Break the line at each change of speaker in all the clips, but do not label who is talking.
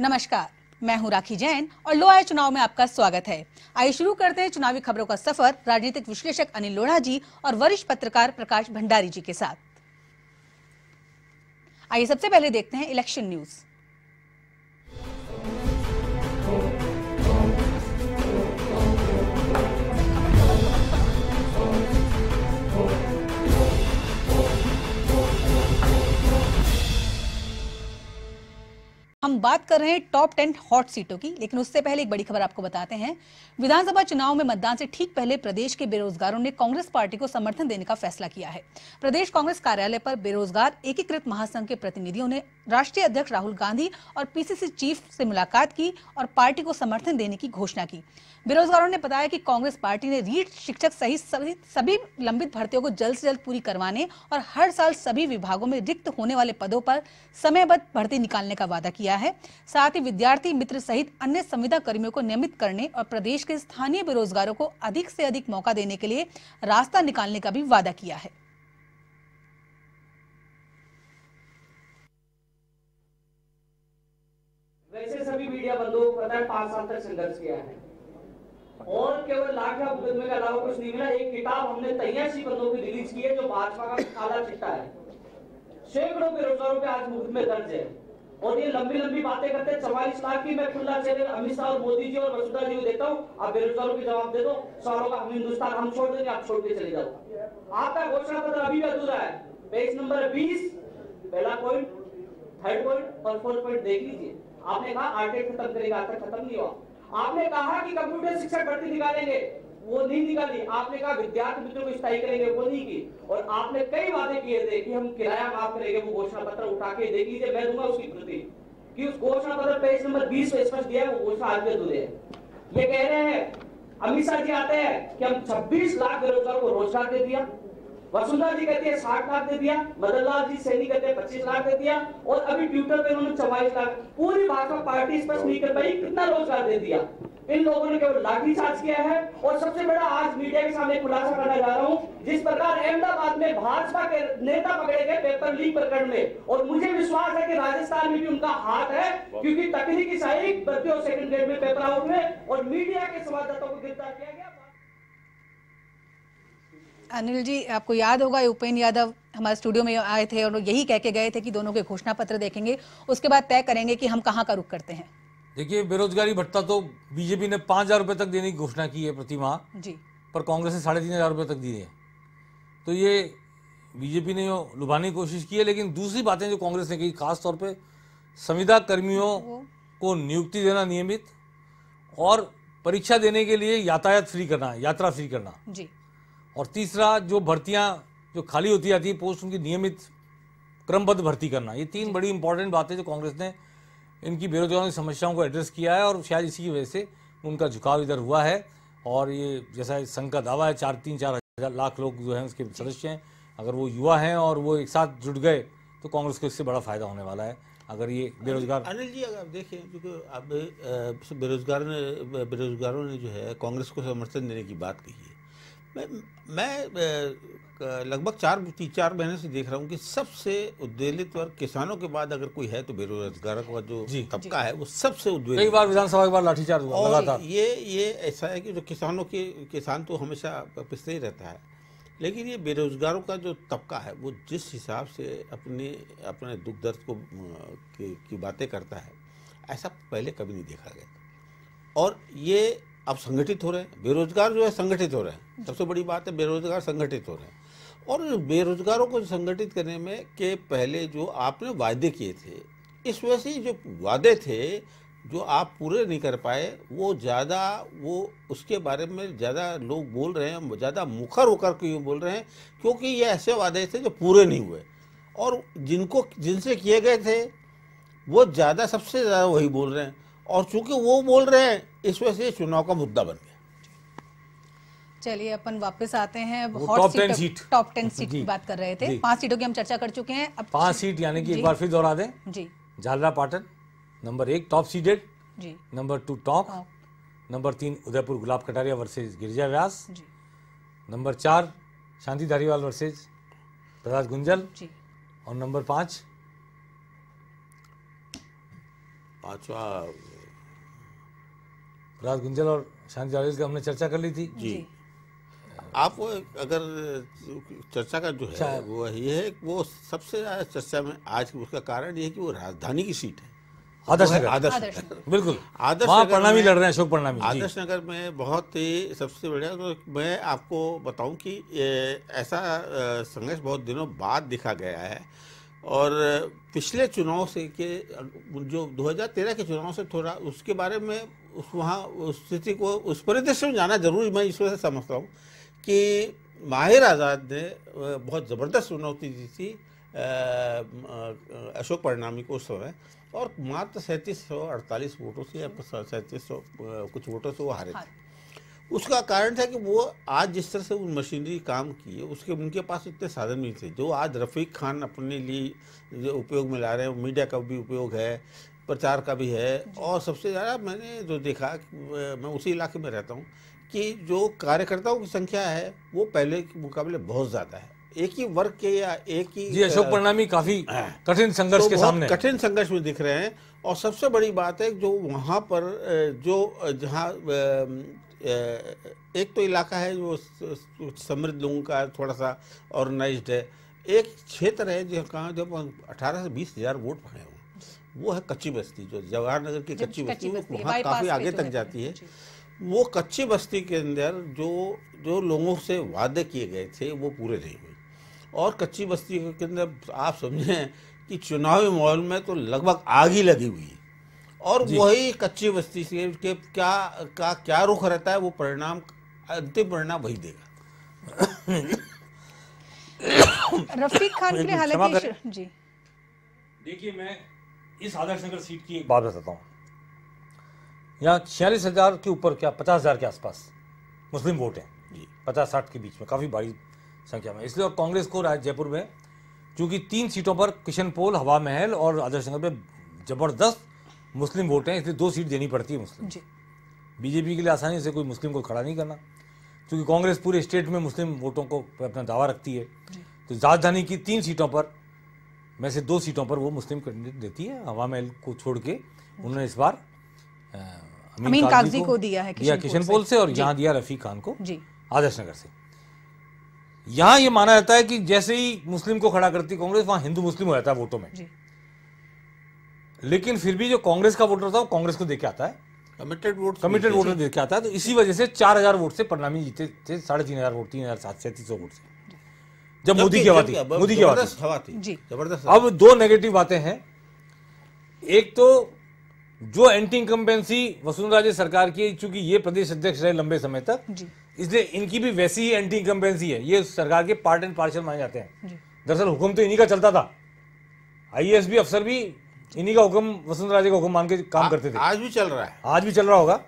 नमस्कार मैं हूं राखी जैन और लो आय चुनाव में आपका स्वागत है आइए शुरू करते हैं चुनावी खबरों का सफर राजनीतिक विश्लेषक अनिल लोढ़ा जी और वरिष्ठ पत्रकार प्रकाश भंडारी जी के साथ आइए सबसे पहले देखते हैं इलेक्शन न्यूज़ हम बात कर रहे हैं टॉप टेन हॉट सीटों की लेकिन उससे पहले एक बड़ी खबर आपको बताते हैं विधानसभा चुनाव में मतदान से ठीक पहले प्रदेश के बेरोजगारों ने कांग्रेस पार्टी को समर्थन देने का फैसला किया है प्रदेश कांग्रेस कार्यालय पर बेरोजगार एकीकृत महासंघ के प्रतिनिधियों ने राष्ट्रीय अध्यक्ष राहुल गांधी और पीसीसी चीफ से मुलाकात की और पार्टी को समर्थन देने की घोषणा की बेरोजगारों ने बताया कि कांग्रेस पार्टी ने रीट शिक्षक सहित सभी लंबित भर्तियों को जल्द से जल्द पूरी करवाने और हर साल सभी विभागों में रिक्त होने वाले पदों पर समयबद्ध भर्ती निकालने का वादा किया गया है साथ ही विद्यार्थी मित्र सहित अन्य संविदा कर्मियों को नियमित करने और प्रदेश के स्थानीय बेरोजगारों को अधिक से अधिक मौका देने के लिए रास्ता निकालने का भी वादा किया है
वैसे सभी मीडिया बंधुओं को पता है पांच साल तक संघर्ष किया है और केवल लाख या मुकदमे के अलावा कुछ नहीं मिला एक किताब हमने तैयासी बंदों की रिलीज की है जो भाजपा का काला चिट्ठा है सैकड़ों बेरोजगारों पे आज मुकदमे दर्ज है और ये लंबी लंबी बातें करते हैं चवालीस लाख की मैं खुला चेहरे अमित शाह और मोदी जी और वसुधा जी को देता हूँ आप बेरोजगारों के जवाब दे दो सालों का हम हिंदुस्तान हम छोड़ देंगे आप छोड़ के चले जाओ आपका घोषणा पत्र अभी भी अधूरा है पेज नंबर बीस पहला पॉइंट थर्ड पॉइंट और फोर्थ पॉइंट देख लीजिए आपने कहा आर्टेट खत्म करेगा आर्टेट खत्म नहीं हुआ आपने कहा कि कंप्यूटर शिक्षक भर्ती निकालेंगे वो नहीं निकाली आपने कहा विद्यार्थी मित्रों को स्थायी करेंगे वो नहीं की और आपने कई वादे किए थे कि हम किराया माफ करेंगे वो घोषणा पत्र उठा के देख लीजिए मैं दूंगा उसकी प्रति कि उस घोषणा पत्र पेज नंबर बीस पे स्पष्ट दिया है वो घोषणा आज में दे ये कह रहे हैं अमित शाह जी आते हैं कि हम 26 लाख बेरोजगारों को रोजगार दे दिया वसुंधरा जी कहती है साठ लाख दे दिया मदनलाल जी सैनी कहते हैं पच्चीस लाख दे दिया और अभी ट्विटर पे उन्होंने चौवालीस लाख पूरी भाजपा पार्टी स्पष्ट नहीं कर पाई कितना रोजगार दे दिया इन लोगों ने केवल लाठीचार्ज किया है और सबसे बड़ा आज मीडिया के सामने खुलासा करना जा रहा हूं जिस प्रकार अहमदाबाद में भाजपा के नेता पकड़े गए पेपर लीक प्रकरण में और मुझे विश्वास है कि राजस्थान में भी उनका हाथ है क्योंकि तकनीकी सहायक बत्ती और सेकंड ग्रेड में पेपर आउट हुए और मीडिया के संवाददाताओं को गिरफ्तार किया गया
अनिल जी आपको याद होगा उपेन्द्र यादव हमारे स्टूडियो में आए थे और यही कह के गए थे कि दोनों के घोषणा पत्र देखेंगे उसके बाद तय करेंगे कि हम कहाँ का रुख करते हैं
देखिए बेरोजगारी भत्ता तो बीजेपी ने पांच हज़ार रुपये तक देने की घोषणा की है प्रतिमा जी पर कांग्रेस ने साढ़े तीन हज़ार रुपये तक दिए तो ये बीजेपी ने लुभाने की कोशिश की है लेकिन दूसरी बातें जो कांग्रेस ने की खासतौर पर संविदा कर्मियों को नियुक्ति देना नियमित और परीक्षा देने के लिए यातायात फ्री करना यात्रा फ्री करना जी और तीसरा जो भर्तियाँ जो खाली होती जाती है पोस्ट उनकी नियमित क्रमबद्ध भर्ती करना ये तीन बड़ी इंपॉर्टेंट बातें जो कांग्रेस ने इनकी बेरोजगारों की समस्याओं को एड्रेस किया है और शायद इसी की वजह से उनका झुकाव इधर हुआ है और ये जैसा संघ का दावा है चार तीन चार हजार लाख लोग जो हैं उसके सदस्य हैं अगर वो युवा हैं और वो एक साथ जुट गए तो कांग्रेस को इससे बड़ा फायदा होने वाला है अगर ये बेरोजगार
अनिल जी अगर आप देखें क्योंकि अब बेरोजगार ने बेरोजगारों ने जो है कांग्रेस को समर्थन देने की बात कही है मैं लगभग चार तीन चार महीने से देख रहा हूँ कि सबसे उद्वेलित वर्ग किसानों के बाद अगर कोई है तो बेरोजगार का जो तबका है वो सबसे उद्वेलित कई बार विधानसभा
के बाद लाठीचार्ज हुआ लगातार
ये ये ऐसा है कि जो किसानों के किसान तो हमेशा पिछले ही रहता है लेकिन ये बेरोजगारों का जो तबका है वो जिस हिसाब से अपने अपने दुख दर्द को की, की बातें करता है ऐसा पहले कभी नहीं देखा गया और ये अब संगठित हो रहे हैं बेरोजगार जो है संगठित हो रहे हैं सबसे बड़ी बात है बेरोजगार संगठित हो रहे हैं और बेरोजगारों को संगठित करने में के पहले जो आपने वादे किए थे इस वजह से जो वादे थे जो आप पूरे नहीं कर पाए वो ज़्यादा वो उसके बारे में ज़्यादा लोग बोल रहे हैं ज़्यादा मुखर होकर क्यों बोल रहे हैं क्योंकि ये ऐसे वादे थे जो पूरे नहीं हुए और जिनको जिनसे किए गए थे वो ज़्यादा सबसे ज़्यादा वही बोल रहे हैं और चूंकि वो बोल रहे हैं इस वजह से चुनाव का मुद्दा बन गया
चलिए अपन वापस आते हैं top ten seat top ten seat की बात कर रहे थे पांच सीटों की हम चर्चा कर चुके हैं अब पांच
सीट यानी कि एक बार फिर दोहरा दें जी झालरा पाटन नंबर एक टॉप सीडेड जी नंबर टू टॉक नंबर तीन उदयपुर गुलाब कटारिया वर्सेज गिरजा व्यास नंबर चार शांति धारीवाल वर्सेज प्रकाश गुंजल और नंबर पांच पांचवा राज गुंजल और शांति जावेद का हमने चर्चा कर ली थी जी
आप वो अगर चर्चा का जो है वो ये है वो सबसे ज़्यादा चर्चा में आज उसका कारण ये है कि वो राजधानी की सीट है आदर्श नगर आदर्श बिल्कुल आदर्श वहाँ प्रणामी लड़ रहे हैं अशोक प्रणामी आदर्श नगर में बहुत ही सबसे बढ़िया तो मैं आपको बताऊं कि ऐसा संघर्ष बहुत दिनों बाद दिखा गया है और पिछले चुनाव से के जो 2013 के चुनाव से थोड़ा उसके बारे में उस वहाँ उस स्थिति को उस परिदृश्य में जाना जरूरी मैं इस वजह से समझता हूँ कि माहिर आज़ाद ने बहुत ज़बरदस्त चुनौती दी थी अशोक परिणामी को उस समय और मात्र सैंतीस सौ अड़तालीस वोटों से या सैंतीस सौ कुछ वोटों से वो हारे थे उसका कारण था कि वो आज जिस तरह से उन मशीनरी काम की उसके उनके पास इतने साधन नहीं थे जो आज रफ़ीक खान अपने लिए उपयोग में ला रहे हैं मीडिया का भी उपयोग है प्रचार का भी है और सबसे ज़्यादा मैंने जो देखा मैं उसी इलाके में रहता हूँ कि जो कार्यकर्ताओं की संख्या है वो पहले के मुकाबले बहुत ज़्यादा है एक ही वर्ग के या एक ही जी अशोक परिणामी
काफी कठिन संघर्ष तो के सामने
कठिन संघर्ष में दिख रहे हैं और सबसे बड़ी बात है जो वहाँ पर जो जहाँ एक तो इलाका है जो समृद्ध लोगों का थोड़ा सा ऑर्गेनाइज है एक क्षेत्र है जहाँ जब अठारह से बीस हजार वोट पाए हुए वो है कच्ची बस्ती जो जवाहर नगर की कच्ची बस्ती, बस्ती वहाँ काफ़ी आगे तक जाती है वो कच्ची बस्ती के अंदर जो जो लोगों से वादे किए गए थे वो पूरे नहीं हुए और कच्ची बस्ती के अंदर आप समझें कि चुनावी माहौल में तो लगभग आग ही लगी हुई है और वही कच्ची बस्ती से के क्या का क्या रुख रहता है वो परिणाम अंतिम
परिणाम वही देगा
रफीक खान के लिए हालांकि जी
देखिए मैं इस आदर्श नगर सीट की एक बात बताता हूँ यहाँ छियालीस हज़ार के ऊपर क्या पचास हज़ार के आसपास मुस्लिम वोट हैं जी पचास साठ के बीच में काफ़ी बड़ी संख्या में इसलिए और कांग्रेस को जयपुर में चूंकि तीन सीटों पर किशन पोल हवा महल और आदर्श नगर में ज़बरदस्त मुस्लिम वोट हैं इसलिए दो सीट देनी पड़ती है मुस्लिम जी बीजेपी के लिए आसानी से कोई मुस्लिम को खड़ा नहीं करना क्योंकि कांग्रेस पूरे स्टेट में मुस्लिम वोटों को अपना दावा रखती है तो राजधानी की तीन सीटों पर में से दो सीटों पर वो मुस्लिम कैंडिडेट देती है हवा महल को छोड़ के उन्होंने इस बार अमीन कागजी को, को दिया है किशन, किशन पोल से और यहाँ दिया रफी खान को आदर्श नगर से यहाँ ये माना जाता है कि जैसे ही मुस्लिम को खड़ा करती कांग्रेस वहां हिंदू मुस्लिम हो जाता है वोटों में लेकिन फिर भी जो कांग्रेस का वोटर था वो कांग्रेस को देके आता है कमिटेड वोट कमिटेड वोटर देके आता है तो इसी वजह से चार हजार वोट से परिणामी जीते थे साढ़े तीन हजार वोट तीन हजार सात सैंतीस सौ वोट से जब मोदी की हवा थी मोदी की हवा थी जबरदस्त अब दो नेगेटिव बातें हैं एक तो जो एंटी इंकम्बेंसी वसुंधरा जी सरकार की चूंकि ये प्रदेश अध्यक्ष रहे लंबे समय तक इसलिए इनकी भी वैसी ही एंटी इंकम्बेंसी है ये सरकार के पार्ट एंड पार्शल माने जाते हैं दरअसल हुक्म तो इन्हीं का चलता था आईएएस भी अफसर भी इन्हीं का हुक्म वसुंधरा जी का हुक्म मान के काम करते थे आज भी चल रहा है आज भी चल रहा होगा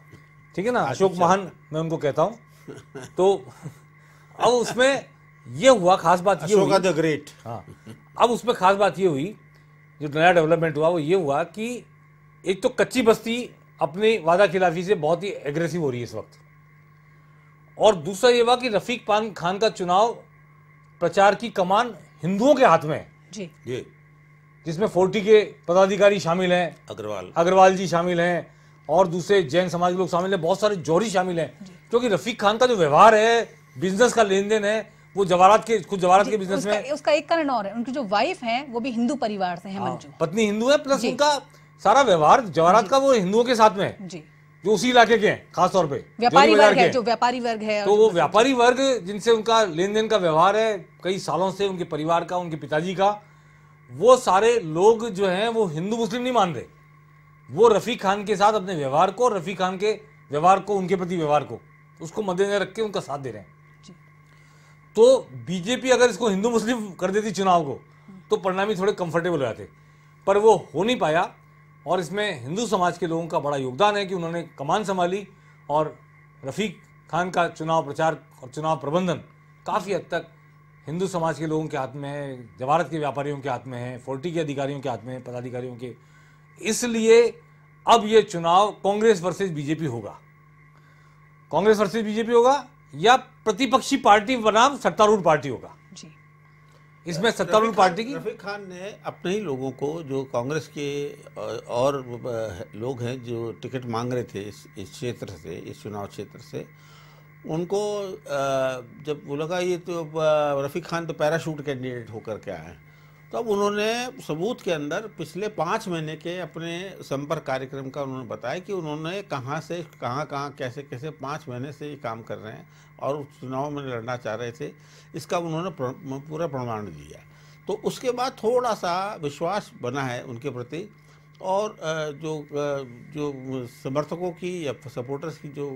ठीक है ना अशोक महान मैं उनको कहता
हूँ
तो अब उसमें ये हुआ खास बात ये हुई द ग्रेट हाँ अब उसमें खास बात ये हुई जो नया डेवलपमेंट हुआ वो ये हुआ कि एक तो कच्ची बस्ती अपने वादा खिलाफी से बहुत ही एग्रेसिव हो रही है इस वक्त और दूसरा ये हुआ कि रफीक पान खान का चुनाव प्रचार की कमान हिंदुओं के हाथ में है जी जी जिसमें फोर्टी के पदाधिकारी शामिल हैं अग्रवाल अग्रवाल जी शामिल हैं और दूसरे जैन समाज के लोग शामिल हैं बहुत सारे जौहरी शामिल हैं क्योंकि रफीक खान का जो व्यवहार है बिजनेस का लेन देन है वो जवाहरात के कुछ जवाहरात के बिजनेस में
उसका एक कारण और है उनकी जो वाइफ है वो भी हिंदू परिवार से है हाँ, मंजू
पत्नी हिंदू है प्लस उनका सारा व्यवहार जवाहरात का वो हिंदुओं के साथ में जी जो उसी इलाके के हैं खास तौर पे व्यापारी वर्ग है जो
व्यापारी वर्ग है तो वो
व्यापारी वर्ग जिनसे उनका लेन देन का व्यवहार है कई सालों से उनके परिवार का उनके पिताजी का वो सारे लोग जो हैं वो हिंदू मुस्लिम नहीं मान रहे वो रफी खान के साथ अपने व्यवहार को रफी खान के व्यवहार को उनके प्रति व्यवहार को उसको मद्देनजर रख के उनका साथ दे रहे हैं तो बीजेपी अगर इसको हिंदू मुस्लिम कर देती चुनाव को तो परिणामी थोड़े कंफर्टेबल हो जाते पर वो हो नहीं पाया और इसमें हिंदू समाज के लोगों का बड़ा योगदान है कि उन्होंने कमान संभाली और रफीक खान का चुनाव प्रचार और चुनाव प्रबंधन काफ़ी हद तक हिंदू समाज के लोगों के हाथ में है जवारत के व्यापारियों के हाथ में है फोर्टी के अधिकारियों के हाथ में है पदाधिकारियों के इसलिए अब ये चुनाव कांग्रेस वर्सेज बीजेपी होगा कांग्रेस वर्सेज बीजेपी होगा या प्रतिपक्षी पार्टी बनाम सत्तारूढ़ पार्टी होगा इसमें सत्तारूढ़ पार्टी की
रफीक खान ने अपने ही लोगों को जो कांग्रेस के और लोग हैं जो टिकट मांग रहे थे इस इस क्षेत्र से इस चुनाव क्षेत्र से उनको जब वो लगा ये तो रफ़ीक खान तो पैराशूट कैंडिडेट होकर के आए हैं तब उन्होंने सबूत के अंदर पिछले पाँच महीने के अपने संपर्क कार्यक्रम का उन्होंने बताया कि उन्होंने कहाँ से कहाँ कहाँ कैसे कैसे पाँच महीने से ये काम कर रहे हैं और चुनाव में लड़ना चाह रहे थे इसका उन्होंने पूरा प्रमाण दिया तो उसके बाद थोड़ा सा विश्वास बना है उनके प्रति और जो जो समर्थकों की या सपोर्टर्स की जो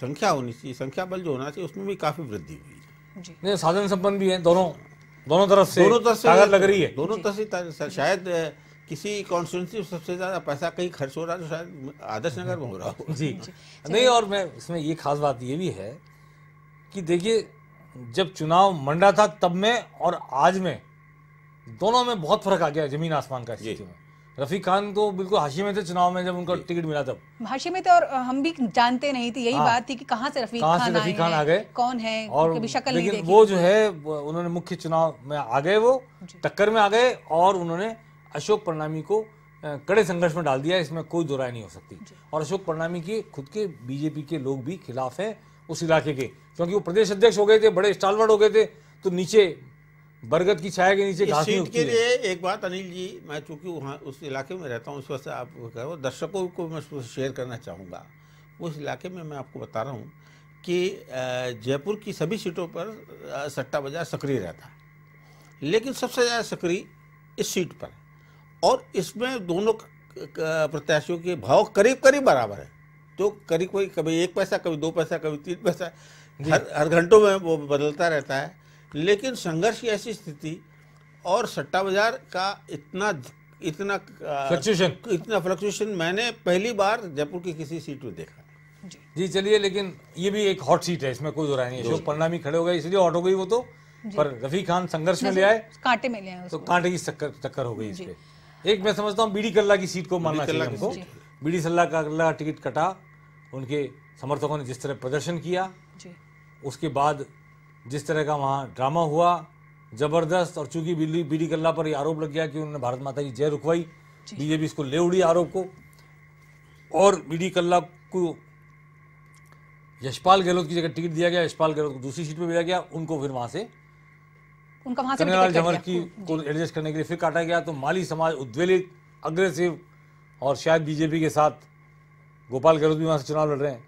संख्या होनी चाहिए संख्या बल जो होना चाहिए उसमें भी
काफ़ी वृद्धि हुई जी साधन संपन्न भी हैं दोनों दोनों तरफ से दोनों तरफ से ताकत लग रही है दोनों
तरफ से शायद किसी कॉन्स्टिट्यूंसी में सबसे ज़्यादा पैसा कहीं खर्च हो रहा है जो तो शायद
आदर्श नगर में हो रहा हो जी नहीं और मैं इसमें ये खास बात ये भी है कि देखिए जब चुनाव मंडा था तब में और आज में दोनों में बहुत फर्क आ गया जमीन आसमान का स्थिति में रफी खान को बिल्कुल हाशी में थे चुनाव में जब उनको टिकट मिला तब
हाशी में थे और हम भी जानते नहीं थे यही हाँ। बात थी कि कहां से रफी कहां खान, रफी खान आ गए कौन है और कभी शक्ल लेकिन नहीं वो जो
है उन्होंने मुख्य चुनाव में आ गए वो टक्कर में आ गए और उन्होंने अशोक परिणामी को कड़े संघर्ष में डाल दिया इसमें कोई दो नहीं हो सकती और अशोक परिणामी के खुद के बीजेपी के लोग भी खिलाफ है उस इलाके के क्योंकि वो प्रदेश अध्यक्ष हो गए थे बड़े स्टालवर्ड हो गए थे तो नीचे बरगद की छाया के नीचे घास सीट के लिए
एक बात अनिल जी मैं चूंकि वहाँ उस इलाके में रहता हूँ उस वक्त आप कहो दर्शकों को मैं शेयर करना चाहूँगा उस इलाके में मैं आपको बता रहा हूँ कि जयपुर की सभी सीटों पर सट्टा बाजार सक्रिय रहता लेकिन सबसे ज़्यादा सक्रिय इस सीट पर और इसमें दोनों प्रत्याशियों के भाव करीब करीब बराबर है तो करीब कोई कभी एक पैसा कभी दो पैसा कभी तीन पैसा हर हर घंटों में वो बदलता रहता है लेकिन संघर्ष की ऐसी स्थिति और सट्टा बाजार का इतना इतना फ्लक्चुएशन इतना फ्लक्चुएशन मैंने पहली बार
जयपुर की किसी सीट में देखा जी चलिए लेकिन ये भी एक हॉट सीट है इसमें कोई दुराई नहीं अशोक पंडामी खड़े हो गए इसलिए हॉट हो गई वो तो पर रफी खान संघर्ष में ले आए
कांटे में ले आए तो
कांटे की टक्कर हो गई इस एक मैं समझता हूँ बीडी कल्ला की सीट को मानना चाहिए हमको बीडी सल्ला का टिकट कटा उनके समर्थकों ने जिस तरह प्रदर्शन किया उसके बाद जिस तरह का वहाँ ड्रामा हुआ जबरदस्त और चूंकि बिल्ली बीडी कल्ला पर यह आरोप लग गया कि उन्होंने भारत माता की जय रुकवाई बीजेपी इसको ले उड़ी आरोप को और बीडी कल्ला को यशपाल गहलोत की जगह टिकट दिया गया यशपाल गहलोत को दूसरी सीट पर भेजा गया उनको फिर वहाँ से
उनका वहां की
को एडजस्ट करने के लिए फिर काटा गया तो माली समाज उद्वेलित अग्रेसिव और शायद बीजेपी के साथ गोपाल गहलोत भी वहाँ से चुनाव लड़ रहे हैं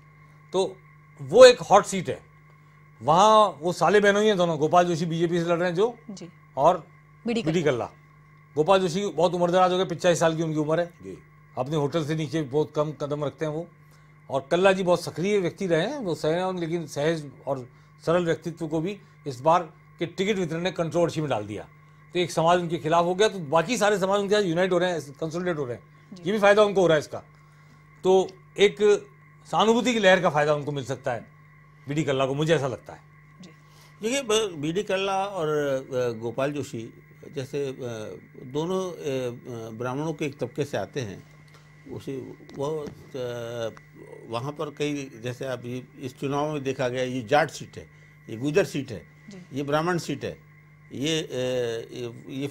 तो वो एक हॉट सीट है वहाँ वो साले बहनों ही हैं दोनों गोपाल जोशी बीजेपी से लड़ रहे हैं जो जी और बीडी कल्ला गोपाल जोशी बहुत उम्र दराज हो गए पिचाईस साल की उनकी उम्र है जी अपने होटल से नीचे बहुत कम कदम रखते हैं वो और कल्ला जी बहुत सक्रिय व्यक्ति रहे हैं वो सह लेकिन सहज और सरल व्यक्तित्व को भी इस बार के टिकट वितरण ने कंट्रोवर्सी में डाल दिया तो एक समाज उनके खिलाफ हो गया तो बाकी सारे समाज उनके साथ यूनाइट हो रहे हैं कंसोलिडेट हो रहे हैं ये भी फायदा उनको हो रहा है इसका तो एक सहानुभूति की लहर का फायदा उनको मिल सकता है बी डी कल्ला को मुझे ऐसा लगता है देखिए
बी डी कल्ला और गोपाल जोशी जैसे दोनों ब्राह्मणों के एक तबके से आते हैं उसी वो वहाँ पर कई जैसे आप इस चुनाव में देखा गया ये जाट सीट है ये गुजर सीट है ये ब्राह्मण सीट है ये ये,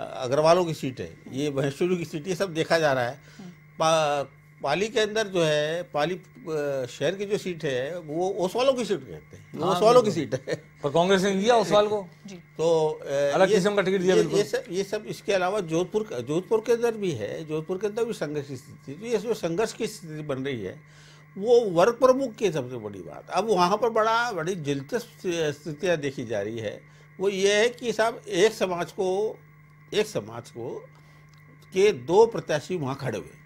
अग्रवालों की सीट है ये महेश्वरी की सीट ये सब देखा जा रहा है हम्म। पाली के अंदर जो है पाली शहर की जो सीट है वो ओसवालों की सीट कहते हैं ओसवालों हाँ, की सीट है पर कांग्रेस ने दिया ओसवाल को तो अलग किस्म का टिकट दिया ये, ये सब ये सब इसके अलावा जोधपुर जोधपुर के अंदर भी है जोधपुर के अंदर भी संघर्ष की स्थिति तो ये जो संघर्ष की स्थिति बन रही है वो वर्ग प्रमुख की सबसे बड़ी बात अब वहाँ पर बड़ा बड़ी दिलचस्प स्थितियाँ देखी जा रही है वो ये है कि साहब एक समाज को एक समाज को के दो प्रत्याशी वहाँ खड़े हुए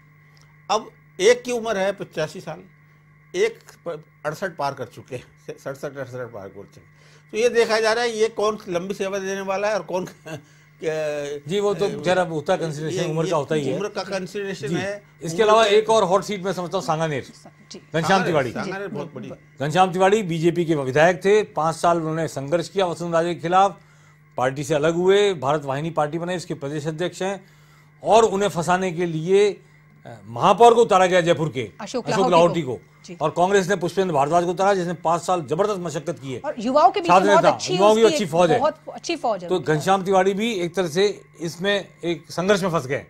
अब एक की उम्र है पचासी साल एक अड़सठ पार कर चुके हैं सड़सठ अड़सठ पार कर चुके तो ये देखा जा रहा है ये कौन लंबी सेवा देने वाला है और कौन
जी वो तो जरा होता कंसिडरेशन उम्र का होता ही है उम्र का
कंसिडरेशन है इसके अलावा एक और
हॉट सीट में समझता हूँ सांगानेर घनश्याम तिवाड़ी बहुत बड़ी घनश्याम तिवाड़ी बीजेपी के विधायक थे पांच साल उन्होंने संघर्ष किया वसुंधराजे के खिलाफ पार्टी से अलग हुए भारत वाहिनी पार्टी बने इसके प्रदेश अध्यक्ष हैं और उन्हें फंसाने के लिए महापौर को उतारा गया जयपुर के अशोक, लाहौटी को, और कांग्रेस ने पुष्पेंद्र भारद्वाज को उतारा जिसने पांच साल जबरदस्त मशक्कत की है
युवाओं के साथ नेता युवाओं की अच्छी फौज है अच्छी फौज है तो
घनश्याम तिवारी भी एक तरह से इसमें एक संघर्ष में फंस गए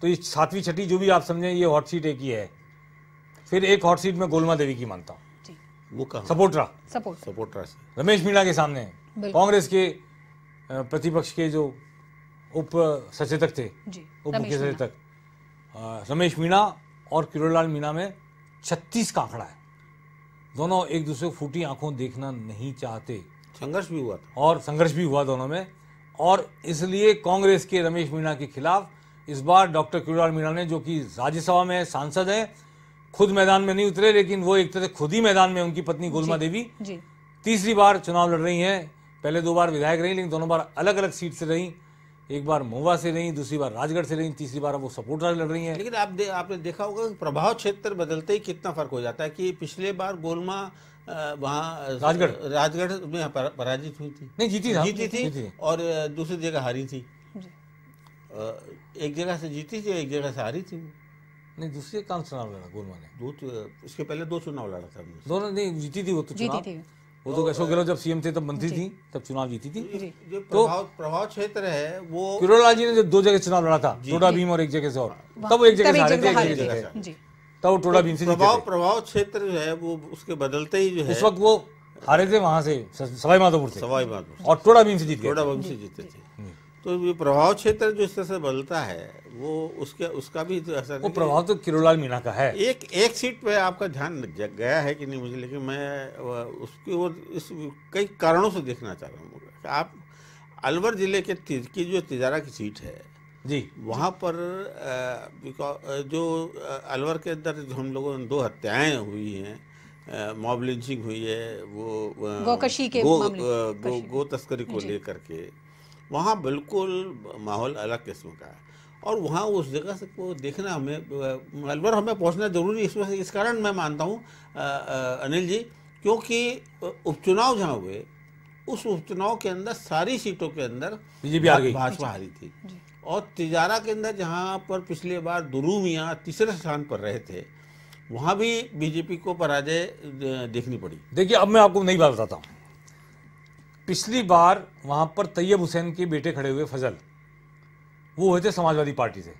तो ये सातवीं छठी जो भी आप समझें ये हॉट सीट एक ही है फिर एक हॉट सीट में गोलमा देवी की मानता हूँ वो कहा सपोर्टरा सपोर्ट सपोर्टरा रमेश मीणा के सामने कांग्रेस के प्रतिपक्ष के जो उप सचेतक थे
उप मुख्य सचेतक
रमेश मीणा और किरोलाल मीणा में छत्तीस का आंकड़ा है दोनों एक दूसरे को फूटी आंखों देखना नहीं चाहते संघर्ष भी हुआ था और संघर्ष भी हुआ दोनों में और इसलिए कांग्रेस के रमेश मीणा के खिलाफ इस बार डॉक्टर किरोड़लाल मीणा ने जो कि राज्यसभा में सांसद है खुद मैदान में नहीं उतरे लेकिन वो एक तरह खुद ही मैदान में उनकी पत्नी गोलमा देवी तीसरी बार चुनाव लड़ रही हैं पहले दो बार विधायक रही लेकिन दोनों बार अलग अलग सीट से रही एक बार महुआ से रही दूसरी बार राजगढ़ से रही तीसरी बार वो सपोर्ट राज लड़ रही हैं
लेकिन आप दे, आपने देखा होगा कि प्रभाव क्षेत्र बदलते ही कितना फर्क हो जाता है कि पिछले बार गोलमा वहाँ राजगढ़ राजगढ़ में पराजित हुई थी नहीं जीती जीती, थी, थी और दूसरी जगह हारी थी एक जगह से जीती थी एक जगह से हारी थी नहीं दूसरे
कौन चुनाव लड़ा गोलमा ने दो तो, इसके पहले दो चुनाव लड़ा था दोनों नहीं जीती थी वो तो चुनाव वो तो अशोक गहलोत जब सीएम थे तब मंत्री थी तब चुनाव जीती थी जो तो प्रभाव, तो
प्रभाव क्षेत्र है वो किरोला
जी ने जब दो जगह चुनाव लड़ा था टोडा भीम और एक जगह से और तब एक जगह से एक जगह
तब टोडा भीम से प्रभाव प्रभाव क्षेत्र जो है वो उसके बदलते ही जो है उस वक्त
वो हारे थे वहां से सवाई माधोपुर से सवाई माधोपुर और टोडा भीम से जीते टोडा भीम से जीते थे
तो ये प्रभाव क्षेत्र जो इस तरह से बदलता है वो उसके उसका भी तो असर वो प्रभाव तो
किरोलाल मीणा का है
एक एक सीट पे आपका ध्यान जग गया है कि नहीं मुझे लेकिन मैं उसकी वो इस कई कारणों से देखना चाह रहा हूँ आप अलवर ज़िले के की जो तिजारा की सीट है जी वहाँ पर आ, जो अलवर के अंदर हम लोगों ने दो हत्याएं हुई हैं मॉब लिंचिंग हुई है वो गोकशी के गो, गो, गो, गो तस्करी को लेकर के वहाँ बिल्कुल माहौल अलग किस्म का है और वहाँ उस जगह से को देखना हमें अलवर हमें पहुँचना ज़रूरी इस से इस कारण मैं मानता हूँ अनिल जी क्योंकि उपचुनाव जहाँ हुए उस उपचुनाव के अंदर सारी सीटों के अंदर बीजेपी आ गई भाजपा हारी थी अच्छा। और तिजारा के अंदर जहाँ पर पिछले बार दुरू मियाँ तीसरे स्थान
पर रहे थे वहाँ भी बीजेपी को पराजय देखनी पड़ी देखिए अब मैं आपको नई बात बताता हूँ पिछली बार वहाँ पर तैयब हुसैन के बेटे खड़े हुए फजल वो हुए थे समाजवादी पार्टी से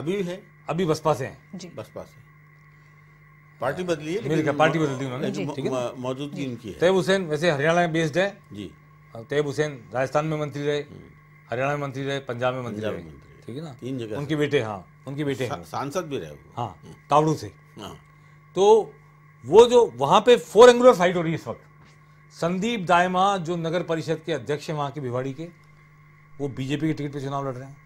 अभी भी है अभी बसपा से हैं जी बसपा से पार्टी बदली
है मिल गया पार्टी बदल दी उन्होंने मौजूदगी उनकी है
तैयब हुसैन वैसे हरियाणा में बेस्ड है जी तैयब हुसैन राजस्थान में मंत्री रहे हम्म। हरियाणा में मंत्री रहे पंजाब में मंत्री रहे ठीक है ना तीन जगह उनके बेटे हाँ उनके बेटे सांसद भी रहे हाँ कावड़ू से हाँ। तो वो जो वहाँ पे फोर एंगुलर फाइट हो रही है इस वक्त संदीप दायमा जो नगर परिषद के अध्यक्ष हैं वहाँ के भिवाड़ी के वो बीजेपी के टिकट पर चुनाव लड़ रहे हैं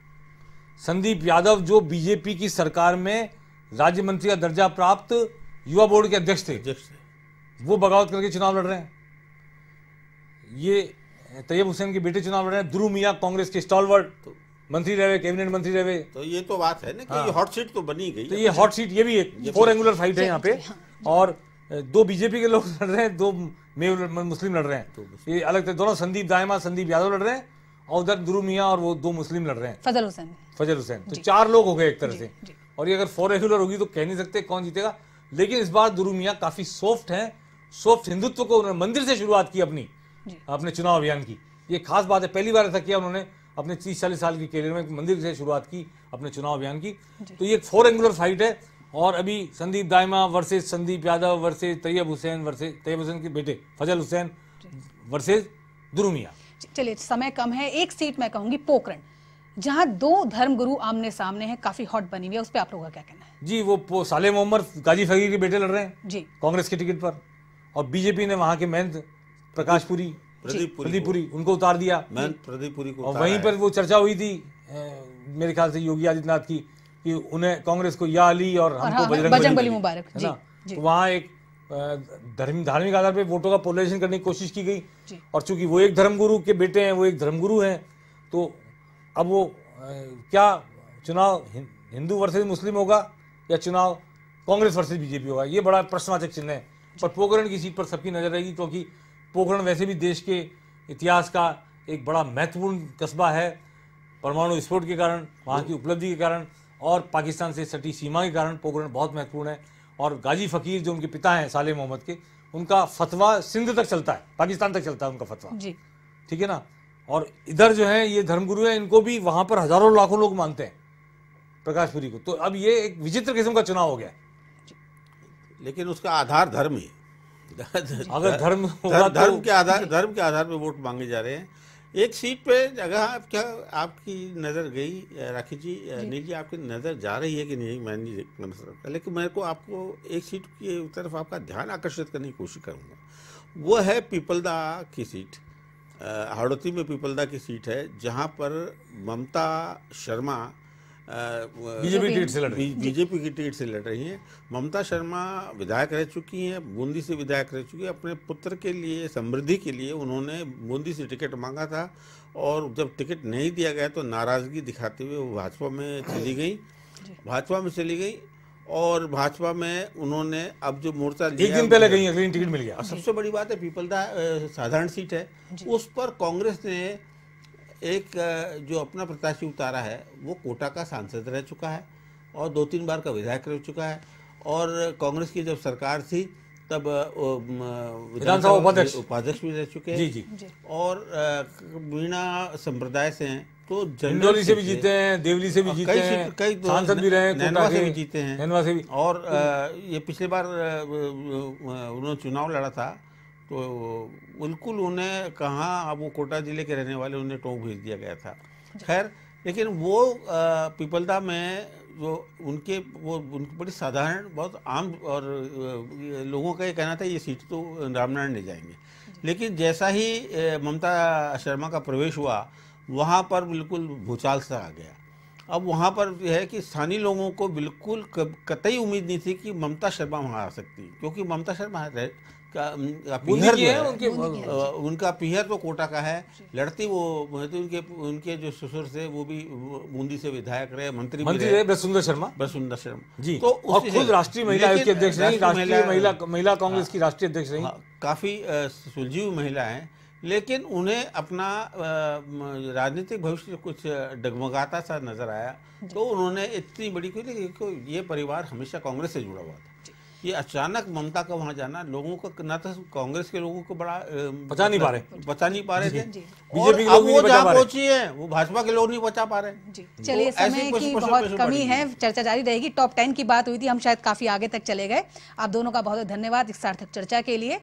संदीप यादव जो बीजेपी की सरकार में राज्य मंत्री का दर्जा प्राप्त युवा बोर्ड के अध्यक्ष थे वो बगावत करके चुनाव लड़ रहे हैं ये तैयब हुसैन के बेटे चुनाव लड़ रहे हैं ध्रुव मियाँ कांग्रेस के तो मंत्री रहे कैबिनेट मंत्री रहे तो ये तो बात है ना कि हाँ। ये हॉट सीट तो बनी गई तो ये हॉट सीट ये भी एक फोर तो- एंगुलर फाइट है यहाँ पे तो- और दो बीजेपी के लोग लड़ रहे हैं दो मुस्लिम लड़ रहे हैं ये अलग थे दोनों संदीप दायमा संदीप यादव लड़ रहे हैं और उधर दुरू मियाँ और वो दो मुस्लिम लड़ रहे हैं फजल हुसैन फजल हुसैन तो चार लोग हो गए एक तरह से और ये अगर फोर रेगुलर होगी तो कह नहीं सकते कौन जीतेगा लेकिन इस बार दुरू मियाँ काफ़ी सॉफ्ट हैं सॉफ्ट हिंदुत्व को उन्होंने मंदिर से शुरुआत की अपनी अपने चुनाव अभियान की ये खास बात है पहली बार ऐसा किया उन्होंने अपने तीस चालीस साल की करियर में मंदिर से शुरुआत की अपने चुनाव अभियान की तो ये एक फोर एंगुलर फाइट है और अभी Sandeep Dayma versus Sandeep Yadav versus Tayyab Hussain versus Tayyab Hussain के बेटे फजल हुसैन वर्सेज दुरुमिया
चलिए समय कम है एक सीट मैं कहूंगी पोखरण जहां दो धर्मगुरु आमने सामने हैं काफी हॉट बनी हुई है उस पर आप लोगों का क्या कहना
है जी वो साले मोहम्मद गाजी फकीर के बेटे लड़ रहे हैं जी कांग्रेस के टिकट पर और बीजेपी ने वहां के महंत प्रकाशपुरी प्रदीपुरी उनको उतार दिया महंत प्रदीपुरी को और वहीं पर वो चर्चा हुई थी मेरे ख्याल से योगी आदित्यनाथ की कि उन्हें कांग्रेस को या अली और हमको हाँ, बजरंग बली मुबारक है ना तो वहाँ एक धर्म धार्मिक आधार पर वोटों का पोलराइजेशन करने की कोशिश की गई और चूंकि वो एक धर्मगुरु के बेटे हैं वो एक धर्मगुरु हैं तो अब वो क्या चुनाव हिंदू वर्सेज मुस्लिम होगा या चुनाव कांग्रेस वर्सेज बीजेपी होगा ये बड़ा प्रश्नवाचक चिन्ह है पर पोखरण की सीट पर सबकी नज़र रहेगी क्योंकि पोखरण वैसे भी देश के इतिहास का एक बड़ा महत्वपूर्ण कस्बा है परमाणु विस्फोट के कारण वहाँ की उपलब्धि के कारण और पाकिस्तान से सटी सीमा के कारण पोखरण बहुत महत्वपूर्ण है और गाजी फ़कीर जो उनके पिता हैं साले मोहम्मद के उनका फतवा सिंध तक चलता है पाकिस्तान तक चलता है उनका फतवा जी ठीक है ना और इधर जो है ये धर्मगुरु हैं इनको भी वहां पर हज़ारों लाखों लोग मानते हैं प्रकाशपुरी को तो अब ये एक विचित्र किस्म का चुनाव हो गया लेकिन उसका आधार धर्म ही अगर धर्म धर्म, तो-
के आधार धर्म के आधार पर वोट मांगे जा रहे हैं एक सीट पे जगह आप क्या आपकी नज़र गई राखी जी अनिल जी आपकी नज़र जा रही है कि नहीं मैं नहीं समझता लेकिन मेरे को आपको एक सीट की तरफ आपका ध्यान आकर्षित करने की कोशिश करूँगा वो है पीपलदा की सीट हाड़ौती में पीपलदा की सीट है जहाँ पर ममता शर्मा बीजेपी टिकट से लड़ रही बीजेपी की टिकट से लड़ रही हैं ममता शर्मा विधायक रह चुकी हैं बूंदी से विधायक रह चुकी हैं अपने पुत्र के लिए समृद्धि के लिए उन्होंने बूंदी से टिकट मांगा था और जब टिकट नहीं दिया गया तो नाराज़गी दिखाते हुए वो भाजपा में चली गई भाजपा में चली गई और भाजपा में उन्होंने अब जो मोर्चा एक दिन पहले गई टिकट मिल गया सबसे बड़ी बात है पीपल साधारण सीट है उस पर कांग्रेस ने एक जो अपना प्रत्याशी उतारा है वो कोटा का सांसद रह चुका है और दो तीन बार का विधायक रह चुका है और कांग्रेस की जब सरकार थी तब विधानसभा उपाध्यक्ष भी रह चुके हैं जी जी और मीणा संप्रदाय से हैं तो हिंडोली से भी जीते हैं देवली से भी जीते हैं कई सांसद भी रहे हैं से भी जीते हैं से भी और ये पिछले बार उन्होंने चुनाव लड़ा था तो बिल्कुल उन्हें कहाँ अब वो कोटा ज़िले के रहने वाले उन्हें टोंक भेज दिया गया था खैर लेकिन वो पिपलदा में जो उनके वो उनकी बड़ी साधारण बहुत आम और लोगों का ये कहना था ये सीट तो रामनारायण ले जाएंगे लेकिन जैसा ही ममता शर्मा का प्रवेश हुआ वहाँ पर बिल्कुल भूचाल सा आ गया अब वहाँ पर यह है कि स्थानीय लोगों को बिल्कुल कतई उम्मीद नहीं थी कि ममता शर्मा वहाँ आ सकती क्योंकि ममता शर्मा का पीहर जो है उनके उनका पीहर तो कोटा का है लड़ती वो तो उनके उनके जो ससुर थे वो भी बूंदी से विधायक रहे मंत्री मंत्री रहे बसुंदर शर्मा बसुंदर शर्मा जी तो और खुद राष्ट्रीय महिला आयोग की अध्यक्ष रही राष्ट्रीय महिला महिला कांग्रेस हाँ। की राष्ट्रीय अध्यक्ष रही हाँ, काफी सुलझी हुई महिला है लेकिन उन्हें अपना राजनीतिक भविष्य कुछ डगमगाता सा नजर आया तो उन्होंने इतनी बड़ी कोई ये परिवार हमेशा कांग्रेस से जुड़ा हुआ था ये अचानक ममता का वहां जाना लोगों का ना तो कांग्रेस के लोगों को बड़ा बचा नहीं पा रहे मतलब बचा नहीं पा रहे थे बीजेपी अब वो जहाँ पहुंची है वो भाजपा के लोग नहीं बचा पा रहे चलिए समय की बहुत कमी है
चर्चा जारी रहेगी टॉप टेन की बात हुई थी हम शायद काफी आगे तक चले गए आप दोनों का बहुत धन्यवाद इस सार्थक चर्चा के लिए